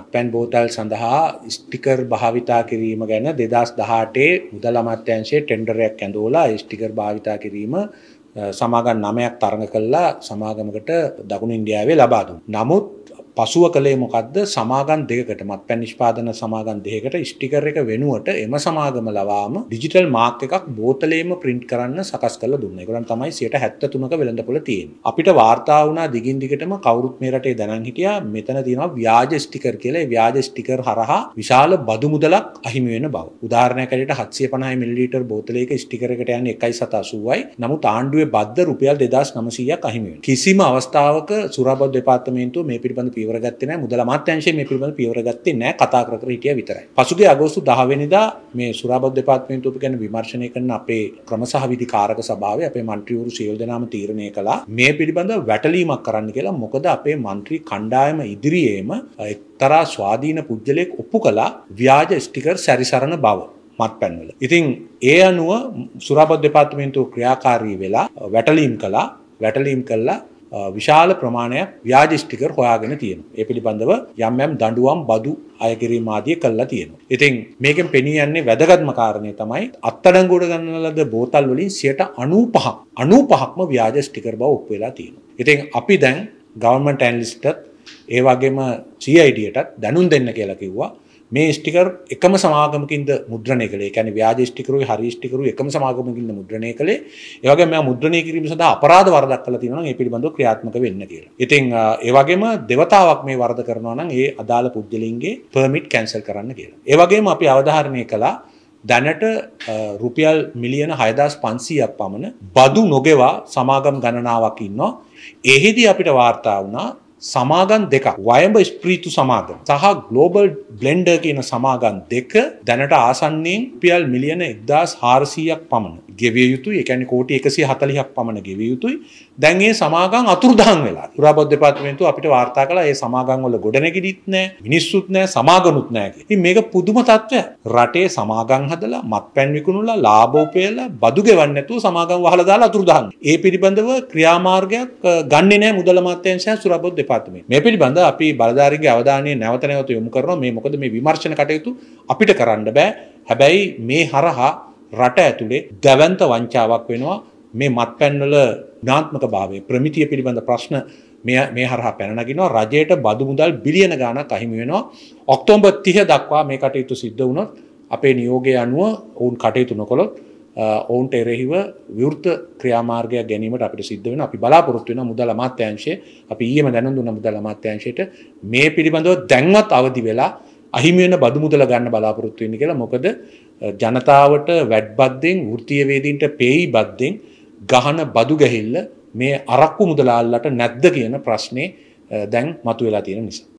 මත්පැන් බෝතල් සඳහා ස්ටිකර් භාවිතා කිරීම ගැන දෙදස් දහටේ මුදල අමත්‍යංශයේ ටෙන්ඩරයක් ඇඳෝලා ස්ටිකර් භාවිතා කිරීම සමාගන් නමයක් තරඟ කල්ලා සමාගමකට දකුණු ඉන්ඩියාවේ ලබාදුන්. නමුත් පසුව කළේ මොකක්ද සමාගන් දෙකට මත් පැන් නිෂ්පාදන සමාගන් දෙකට ස්ටිකර එක වෙනුවට එම සමාගම ලවාම ඩිජිටල් මාර්ක එකක් බෝතලේම ප්‍රින්ට් කරන්න සකස් කල දුන්න ගොන් තමයි සයට හැත්ත තුනක වෙළඳ පොල තියෙන් අපිට වාර්තා වුණා දිගින් දිගටම කවරුත් මේ රටේ දැනන් හිටිය මෙතන තියෙනවා ව්‍යාජ ස්ටිකර් කියලා ව්‍යාජ ස්ටිකර් හරහා විශාල බදු මුදලක් අහිමි වෙන බව උදාහරණයකට හත්සිය පනහයි මිල්ලීටර් බෝතලයක ස්ටිකරකට යන එකයි සතසුවයි නමුත් ආණ්ඩුවේ බද්ධ රුපියල් දෙදස් නමසීයක් අහිමිවෙන් කිසිම අවස්ථාවක සුරබද් දෙපාර්තමේන්තුව මේ පිළිබඳ පිය පියවර ගත්තේ නැහැ මුදල අමාත්‍යාංශය මේ පිළිබඳ පියවර ගත්තේ නැහැ කතා කර කර හිටිය විතරයි. පසුගිය අගෝස්තු 10 වෙනිදා මේ සුරාබත් දෙපාර්තමේන්තුව ගැන විමර්ශනය කරන අපේ ක්‍රමසහ විධි කාරක සභාවේ අපේ മന്ത്രിවරු සියලු දෙනාම තීරණය කළා මේ පිළිබඳ වැටලීමක් කරන්න කියලා. මොකද අපේ മന്ത്രി කණ්ඩායම ඉදිරියේම එක්තරා ස්වාධීන පුද්ගලයෙක් ඔප්පු කළා ව්‍යාජ ස්ටිකර් සැරිසරන බව. මත්පැන්වල. ඉතින් ඒ අනුව සුරාබත් දෙපාර්තමේන්තුව ක්‍රියාකාරී වෙලා වැටලීම් කළා. වැටලීම් කළා විශාල ප්‍රමාණයක් ව්‍යාජ ස්ටිකර් හොයාගෙන තියෙනවා. ඒ පිළිබඳව යම් යම් දඬුවම් බදු අය කිරීම ආදිය කළා තියෙනවා. ඉතින් මේකෙන් පෙනී යන්නේ වැදගත්ම කාරණය තමයි අත්අඩංගුවට ගන්න ලද බෝතල් වලින් 95 95ක්ම ව්‍යාජ ස්ටිකර් බව ඔප්පු වෙලා තියෙනවා. ඉතින් අපි දැන් ගවර්න්මන්ට් ඇනලිස්ට්ටත් ඒ වගේම CID යටත් දැනුම් දෙන්න කියලා කිව්වා. මේ ස්ටිකර් එකම සමාගමකින්ද මුද්‍රණය කළේ කියන්නේ ව්‍යාජ ස්ටිකරුයි හරි ස්ටිකරුයි එකම සමාගමකින්ද මුද්‍රණය කළේ ඒ වගේම මේ මුද්‍රණය කිරීම සඳහා අපරාධ වරදක් කළා තියෙනවා නම් ඒ පිළිබඳව ක්‍රියාත්මක වෙන්න කියලා. ඉතින් ඒ වගේම දෙවතාවක් මේ වරද කරනවා නම් ඒ අදාළ පුද්ගලයින්ගේ පර්මිට් කැන්සල් කරන්න කියලා. ඒ වගේම අපි අවධාරණය කළා දැනට රුපියල් මිලියන 6500ක් පමණ බදු නොගෙවා සමාගම් ගණනාවක් ඉන්නවා. එහිදී අපිට වාර්තා වුණා සමාගන් දෙක වයඹ ස්ප්‍රීතු සමාගම් සහ ගලෝබල් බ්ලෙන්ඩර් කියන සමාගන් දෙක දැනට ආසන්නයෙන් පියල් මිලියන එක්දස් හාරසීයක් පමණ ගෙවිය යුතුයි එකැනි කෝටි එකසි හතලිහක් පමණ ගෙව යුතුයි දැන්ඒ සමාගන් අතුරදාන් වෙලා පුරාබොද්ධ පාත්මේතු අපිට වාර්තා කලා ඒ සමාගන්වල ගොඩනැගිරිත් නෑ මිනිස්සුත් නෑ සමාගනුත් නෑගේ මේක පුදුම තත්ත්වය රටේ සමාගං හදලා මත් පැන්විකුණුලා ලාබෝපයලා බදු ගෙවන්නඇතු සමාගම් වහලදාලා අතුරදාන් ඒ පිළිබඳව ක්‍රියාමාර්ගයක් ගන්නනෑ මුදල මත්තයන්සය සුරබොද් දෙපාත්මේ මේ පිළිබඳ අපි බලධාරගේ අවධානය නැවතනයවතු යොමු කරන මේ මොකද මේ විමර්ශණ කටයුතු අපිට කරන්න බෑ හැබැයි මේ හරහා රට ඇතුලේ දැවන්ත වංචාවක් වෙනවා මේ මත්පැන්වල නාත්මක භාවය ප්‍රමිතිය පිළිබඳ ප්‍රශ්න මේ හරහා පැනනගෙනවා රජයට බදු මුදල් බිලියන ගාණක් අහිමි වෙනවා ඔක්තෝබර් 30 දක්වා මේ කටයුතු සිද්ධ වුණොත් අපේ නියෝගය අනුව ඔවුන් කටයුතු නොකළොත් ඔවුන්ට එරෙහිව විවෘත ක්‍රියාමාර්ගය ගැනීමට අපිට සිද්ධ වෙන අපි බලාපොරොත්තු වෙන මුදල් අමාත්‍යාංශය අපි ඊයේම දැනුම් දුන්න මුදල් අමාත්‍යාංශයට මේ පිළිබඳව දැන්වත් අවදි වෙලා අහිමිවෙන බදු මුදල ගන්න බලාපොරොත්තු වෙන්නේ කියලා මොකද ජනතාවට වැඩ්බද්දෙන් වෘත්තීයවේදීන්ට පේයි බද්දෙන් ගහන බදු ගැහිල්ල මේ අරක්කු මුදලාල්ලට නැද්ද කියන ප්‍රශ්නේ දැන් මතුවෙලා තියෙන නිසා